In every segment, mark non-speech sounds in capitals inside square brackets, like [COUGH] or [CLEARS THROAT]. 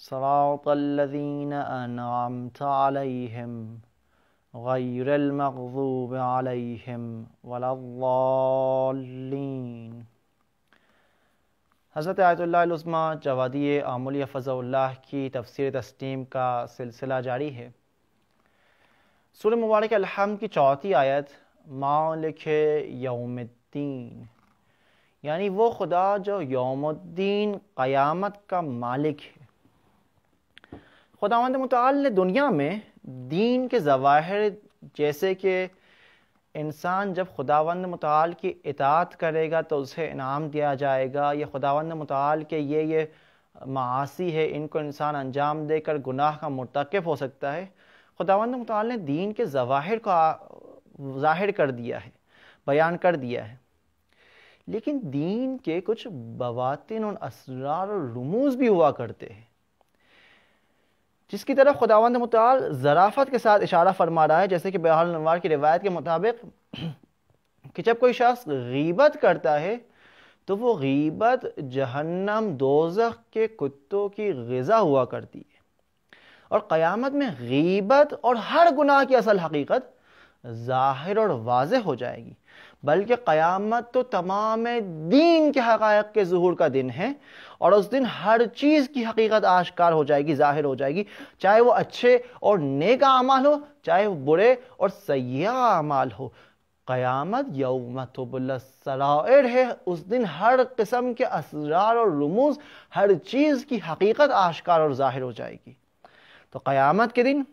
صراط الذين أنعمت عليهم غير المغضوب عليهم ولا الضالين हज़रत आयतुल्लास्मा जवादी आमुल फ़ज़ल्ला की तफसर तस्तीम का सिलसिला जारी है सूर मुबारक अलहम की चौथी आयत मालिक यौमद्दीन यानी वो खुदा जो यौमुद्दीन क़यामत का मालिक है खुदावंद मताल ने दुनिया में दीन के जवाहर जैसे कि इंसान जब खुदावंद मताल की इतात करेगा तो उसे इनाम दिया जाएगा या खुदावंद मताल के ये ये मासी है इनको इंसान अंजाम देकर गुनाह का मरतकब हो सकता है खुदावंद मताल ने दीन के जवाहर को जाहिर कर दिया है बयान कर दिया है लेकिन दीन के कुछ बवातिन और असरार और रमूज भी हुआ करते हैं जिसकी तरफ खुदावंद मताल ज़राफ़त के साथ इशारा फरमा रहा है जैसे कि बहाल नवार की रिवायत के मुताबिक [CLEARS THROAT] कि जब कोई शख्स गीबत करता है तो वो गीबत जहन्नम दोजख के कुत्तों की गज़ा हुआ करती है और क़यामत में गीबत और हर गुनाह की असल हकीकत ज़ाहिर और वाज हो जाएगी बल्कि क़यामत तो तमाम दीन के हक़ के जहूर का दिन है और उस दिन हर चीज़ की हकीकत आश्कार हो जाएगी ज़ाहिर हो जाएगी चाहे वो अच्छे और नेक अमाल हो चाहे वो बुरे और सयाह अमाल हो क़यामत यौमतबुलसरार है उस दिन हर किस्म के असरार और रमूज हर चीज़ की हकीकत आश्कार और ज़ाहिर हो जाएगी तो क़यामत के दिन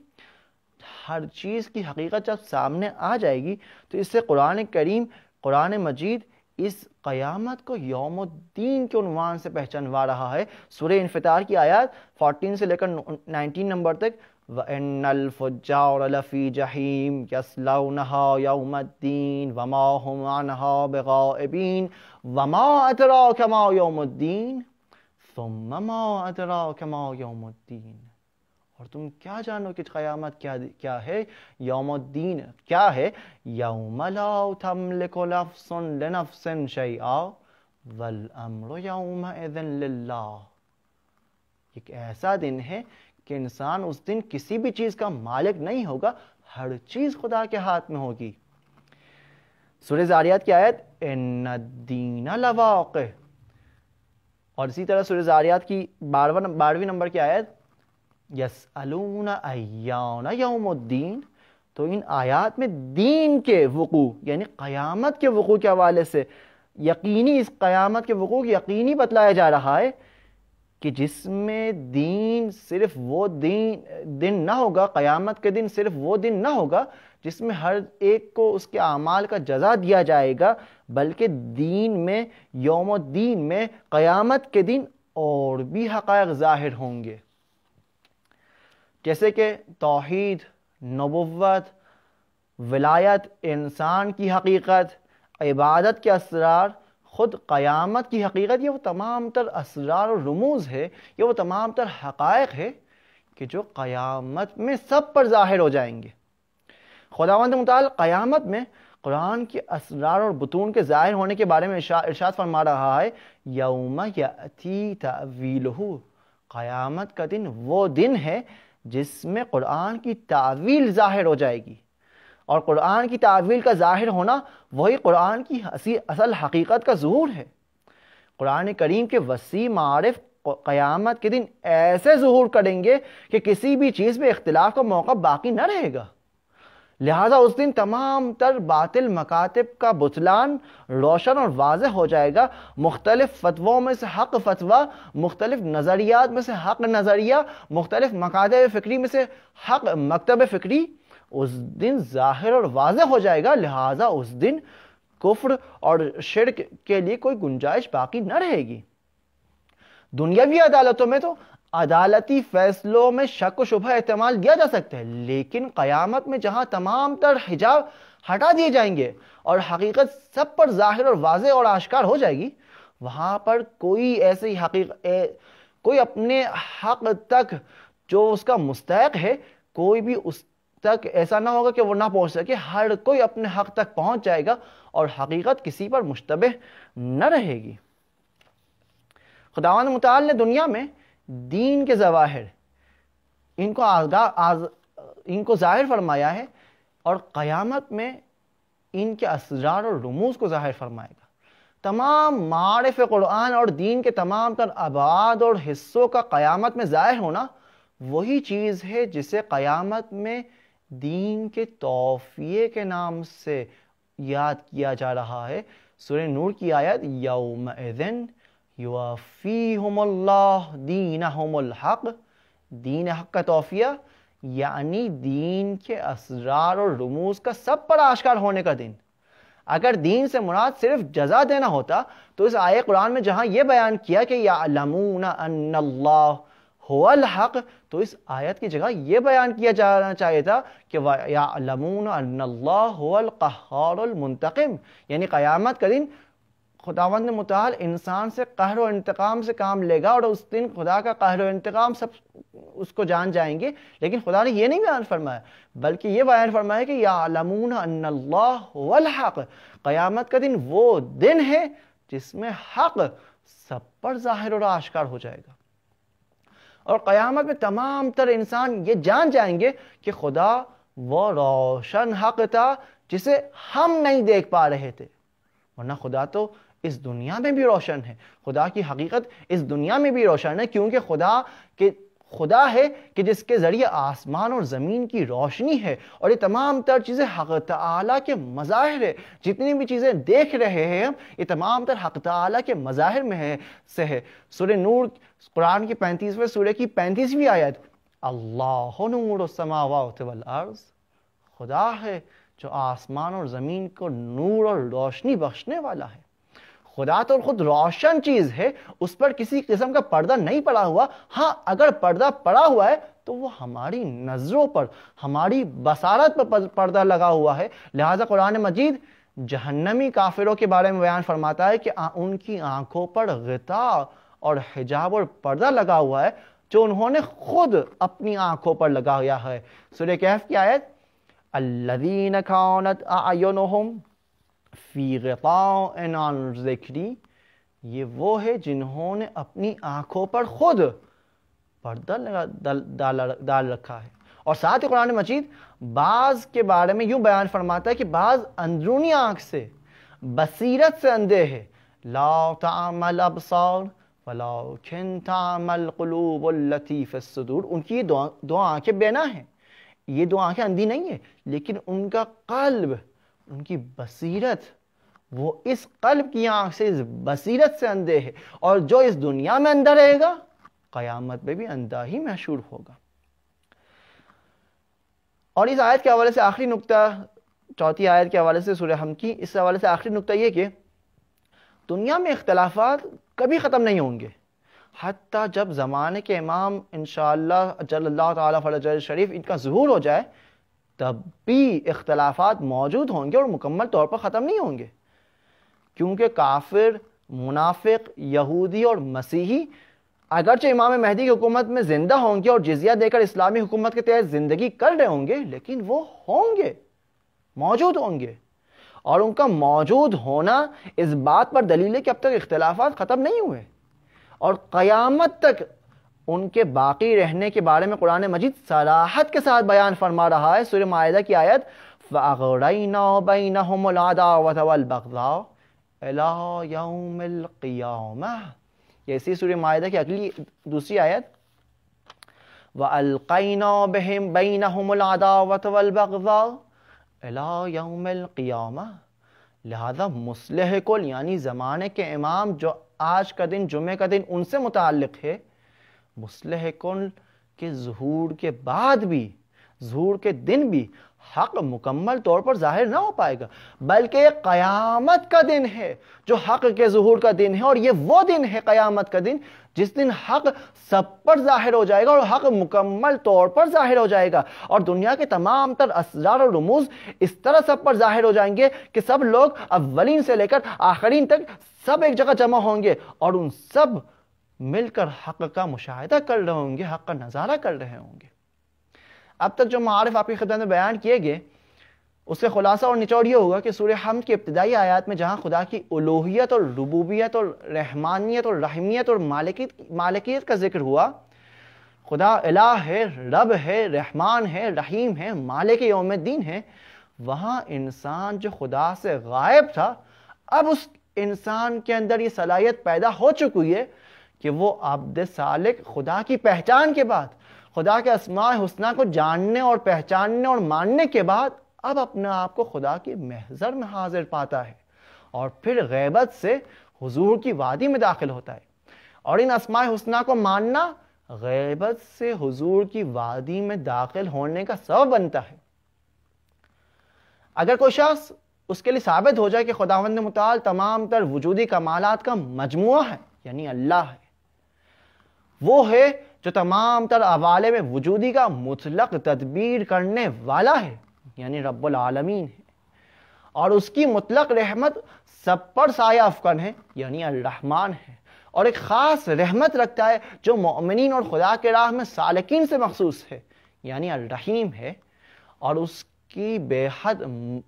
हर चीज़ की हकीकत जब सामने आ जाएगी तो इससे कुरान करीम कुरान मजीद इस क़यामत को यौमुद्दीन के उनवान से पहचानवा रहा है सुर इनफ़ार की आयत 14 से लेकर 19 नंबर तक वफ़ी जहीम यसलाउनहाउमद्दीन वमाहबिन वमा अतरा कमाओ योमुद्दीन सुम अतरा कमाओ योमुद्दीन और तुम क्या जानो कि क़यामत क्या क्या है यौमुद्दीन क्या है तमलिकु लिनफ्सिन शैआ वल यौम लिल्लाह एक ऐसा दिन है कि इंसान उस दिन किसी भी चीज़ का मालिक नहीं होगा हर चीज़ खुदा के हाथ में होगी सूर्य जारियात की आयत इन लवाक और इसी तरह सूर्य जारियात की बारहवीं बारहवीं नंबर की आयत यस अयान यौमुद्दीन तो इन आयात में दीन के वकू यानी क़यामत के वकू के हवाले से यकीनी इस क़यामत के वकू यकीनी बतलाया जा रहा है कि जिसमें दीन सिर्फ वो दीन दिन ना होगा क़यामत के दिन सिर्फ वो दिन ना होगा जिसमें हर एक को उसके अमाल का जजा दिया जाएगा बल्कि दीन में योम दीन में क़यामत के दिन और भी हक़ ज़ाहिर होंगे जैसे कि तोहद नबुवत विलायत इंसान की हकीकत इबादत के असरार ख़ुद क़यामत की हकीकत ये वो तमाम तर असरार और रमूज़ है ये वो तमाम तर हक़ है कि जो क़यामत में सब पर ज़ाहिर हो जाएंगे खुदावंद मताल क़यामत में कुरान के असरार और बतून के ज़ाहिर होने के बारे में इर्शाद फरमा रहा है यौम यती तवील क़यामत का दिन वो दिन है जिसमें कुरान की तावील ज़ाहिर हो जाएगी और कुरान की तावील का ज़ाहिर होना वही कुरान की हसी असल हकीकत का जहूर है कुरान करीम के वसी मारफ क़यामत के दिन ऐसे जहूर करेंगे कि किसी भी चीज़ में इख्तलाफ का मौका बाकी न रहेगा लिहाजा उस दिन तमाम तर बातिल मकातब का बुतलान रोशन और वाज हो जाएगा मुख्तलिफ फतवों में से हक फतवा मुख्तलिफ नज़रियात में से हक नज़रिया मुख्तलिफ मकातब फ़िक्री में से हक मकतब फ़िक्री उस दिन ज़ाहिर और वाज हो जाएगा लिहाजा उस दिन कुफर और शिरक के लिए कोई गुंजाइश बाकी न रहेगी दुनियावी अदालतों में तो अदालती फैसलों में शक शुभ इस्तेमाल किया जा सकता है लेकिन क़यामत में जहाँ तमाम तर हिजाब हटा दिए जाएंगे और हकीकत सब पर जाहिर और वाज और आश्कार हो जाएगी वहाँ पर कोई ऐसी कोई अपने हक तक जो उसका मुस्तक है कोई भी उस तक ऐसा ना होगा कि वो ना पहुंच सके हर कोई अपने हक तक पहुंच जाएगा और हकीकत किसी पर मुश्तब न रहेगी खुदावन मताल ने दुनिया में दीन के जवाहिर इनको आगा आज इनको ज़ाहिर फरमाया है और क़यामत में इनके असरार और रमूज़ को ज़ाहिर फरमाएगा तमाम मारफ कुरान और दीन के तमाम तर आबाद और हिस्सों का क़यामत में ज़ाहिर होना वही चीज़ है जिसे क़यामत में दीन के तोहफिए के नाम से याद किया जा रहा है सुर नूर की आयत यौम युवाफ़ीहमल्लाह दीन हक दीन हक का तोहफिया यानी दीन के असरार और रमूज का सब पर आश्कार होने का दिन अगर दीन से मुराद सिर्फ जजा देना होता तो इस आय कुरान में जहाँ यह बयान किया कि यामून हक तो इस आयत की जगह यह बयान किया जाना चाहिए था कि यामून हुआल यानी क़यामत का दिन खुदावंद मुताल इंसान से कहर व इंतकाम से काम लेगा और उस दिन खुदा का कहर व इंतकाम सब उसको जान जाएंगे लेकिन खुदा ने यह नहीं बयान फरमाया बल्कि ये बयान फरमाया कि या आलमून अन्नल्लाहक क़यामत का दिन वो दिन है जिसमें हक सब पर ज़ाहिर और आश्कार हो जाएगा और क़यामत में तमाम तर इंसान ये जान जाएंगे कि खुदा वो रोशन हक था जिसे हम नहीं देख पा रहे थे वरना खुदा तो इस दुनिया में भी रोशन है खुदा की हकीकत इस दुनिया में भी रोशन है क्योंकि खुदा के खुदा है कि जिसके ज़रिए आसमान और ज़मीन की रोशनी है और ये तमाम तर चीज़ें हक तला के मज़ाहिर है जितनी भी चीज़ें देख रहे हैं हम ये तमाम तर हक तला के मज़ाहिर में है से है सूर्य नूर कुरान की पैंतीसवें सूर्य की पैंतीसवीं आयत अल्लाह नूर अर्ज़ खुदा है जो आसमान और ज़मीन को नूर और रोशनी बख्शने वाला है खुदा तो खुद रोशन चीज है उस पर किसी किस्म का पर्दा नहीं पड़ा हुआ हाँ अगर पर्दा पड़ा हुआ है तो वो हमारी नज़रों पर हमारी बसारत पर पर्दा लगा हुआ है लिहाजा कुरान मजीद जहन्नमी काफिरों के बारे में बयान फरमाता है कि आ, उनकी आंखों पर गता और हिजाब और पर्दा लगा हुआ है जो उन्होंने खुद अपनी आंखों पर लगा हुआ है सूर्य कैफ की आयत खानत फ़ी ये वो है जिन्होंने अपनी आंखों पर खुद पर्दा लगा डाल डाल डाल रखा है और साथ ही कुरान मजीद बाज के बारे में यूँ बयान फरमाता है कि बाज अंदरूनी आंख से बसीरत से अंधे है लाओ तामल अब सौर वलाओ खिन तामल लतीफ़ सदूर उनकी ये दो आँखें बेना हैं ये दो आँखें अंधी नहीं है लेकिन उनका कल्ब उनकी बसीरत वो इस कल्ब की आंख से इस बसीरत से अंधे है और जो इस दुनिया में अंधा रहेगा कयामत में भी अंधा ही मशहूर होगा और इस आयत के हवाले से आखिरी नुकता चौथी आयत के हवाले से सूर्य हम की इस हवाले से आखिरी नुकता ये कि दुनिया में इख्तलाफा कभी ख़त्म नहीं होंगे हती जब ज़माने के इमाम इन शल्ला शरीफ इनका ज़हूर हो जाए तब भी इख्तलाफात मौजूद होंगे और मुकम्मल तौर पर ख़त्म नहीं होंगे क्योंकि काफिर मुनाफिक यहूदी और मसीही अगरचे इमाम महदी की हुकूमत में ज़िंदा होंगे और जजिया देकर इस्लामी हुकूमत के तहत ज़िंदगी कर रहे होंगे लेकिन वो होंगे मौजूद होंगे और उनका मौजूद होना इस बात पर दलील है कि अब तक इख्तलाफात ख़त्म नहीं हुए और क़यामत तक उनके बाकी रहने के बारे में कुरान मजीद सराहत के साथ बयान फरमा रहा है सूर्य माहा की आयत इसी सूर्य माहा की अगली दूसरी आयत वलबगज़ा लिहाजा मुसलह कुल यानी ज़माने के इमाम जो आज का दिन जुमे का दिन उनसे मुतल है मुसलह कौन के जहूर के बाद भी जहूर के दिन भी हक मुकम्मल तौर पर जाहिर ना हो पाएगा बल्कि क़यामत का दिन है जो हक के जहूर का दिन है और ये वो दिन है क़यामत का दिन जिस दिन हक सब पर जाहिर हो जाएगा और हक मुकम्मल तौर पर जाहिर हो जाएगा और दुनिया के तमाम तर असरार और रमूज इस तरह सब पर जाहिर हो जाएंगे कि सब लोग अवलिन से लेकर आखिरीन तक सब एक जगह जमा होंगे और उन सब मिलकर हक का मुशाह कर रहे होंगे हक का नज़ारा कर रहे होंगे अब तक जो मारफ आपकी खिदमत में बयान किए गए उससे खुलासा और निचौड़ यह होगा कि सूर्य हम की इब्तदाई आयात में जहाँ खुदा की उलोहियत और रबूबियत और रहमानियत और रहमियत और मालिकियत मालिकियत का जिक्र हुआ खुदा अला है रब है रहमान है रहीम है मालिक योम दीन है वहाँ इंसान जो खुदा से गायब था अब उस इंसान के अंदर ये सलाहियत पैदा हो चुकी है कि वो अब्द सालिक खुदा की पहचान के बाद खुदा के असमाय हसना को जानने और पहचानने और मानने के बाद अब अपने आप को खुदा की महजर में हाजिर पाता है और फिर गैबत से हुजूर की वादी में दाखिल होता है और इन असमाय हसना को मानना गैबत से हुजूर की वादी में दाखिल होने का सबब बनता है अगर कोई शख्स उसके लिए साबित हो जाए कि खुदावंद मताल तमाम तर वजूदी कमालत का मजमु है यानी अल्लाह है वो है जो तमाम तर अवाले में वजूदी का मुतलक तदबीर करने वाला है यानी रब्बुल आलमीन है और उसकी मुतलक रहमत सब पर साया अफकन है यानी अर्रहमान है और एक ख़ास रहमत रखता है जो ममिन और खुदा के राह में सालकिन से मखसूस है यानी अर्रहीम है और उसकी बेहद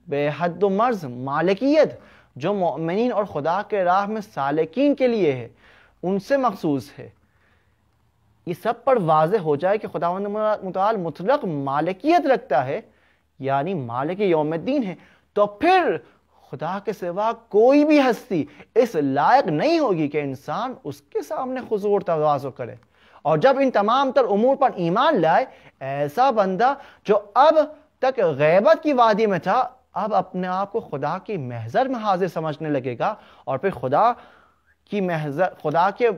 बेहद मर्ज मालिकियत जो ममिन और खुदा के राह में सालकिन के लिए है उनसे मखसूस है ये सब पर वाज हो जाए कि खुदा मताल मुतलक मालिकियत रखता है यानी मालिक योम दीन है तो फिर खुदा के सिवा कोई भी हस्ती इस लायक नहीं होगी कि इंसान उसके सामने खजूर तवाजो करे और जब इन तमाम तर उमूर पर ईमान लाए ऐसा बंदा जो अब तक गैबत की वादी में था अब अपने आप को खुदा की महजर में हाजिर समझने लगेगा और फिर खुदा की महजर खुदा के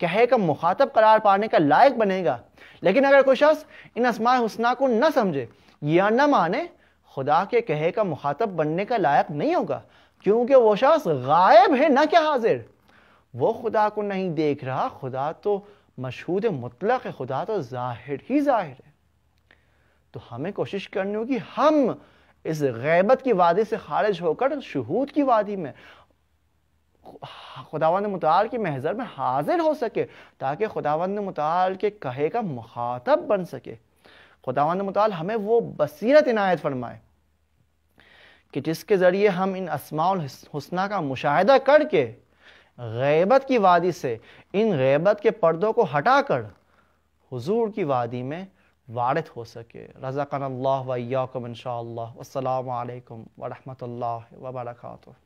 कहे का मुखातब करार पाने का लायक बनेगा लेकिन अगर कोई शख्स इन असमा हसना को न समझे या न माने खुदा के कहे का मुखातब बनने का लायक नहीं होगा क्योंकि वो शख्स गायब है ना क्या हाजिर वो खुदा को नहीं देख रहा खुदा तो मशहूद मुतलक है खुदा तो जाहिर ही जाहिर है तो हमें कोशिश करनी होगी हम इस गैबत की वादी से खारिज होकर शहूद की वादी में खुदावंद मताल की महजर में हाजिर हो सके ताकि खुदावंद मताल के कहे का मुखातब बन सके खुदावंद मताल हमें वो बसीरत इनायत फरमाए कि जिसके ज़रिए हम इन असमाउल हुसना का मुशाहिदा करके गैबत की वादी से इन गैबत के पर्दों को हटाकर हुजूर की वादी में वारद हो सके रज़ाकन अल्लाह वैयाकुम इन शाह वरहमत ला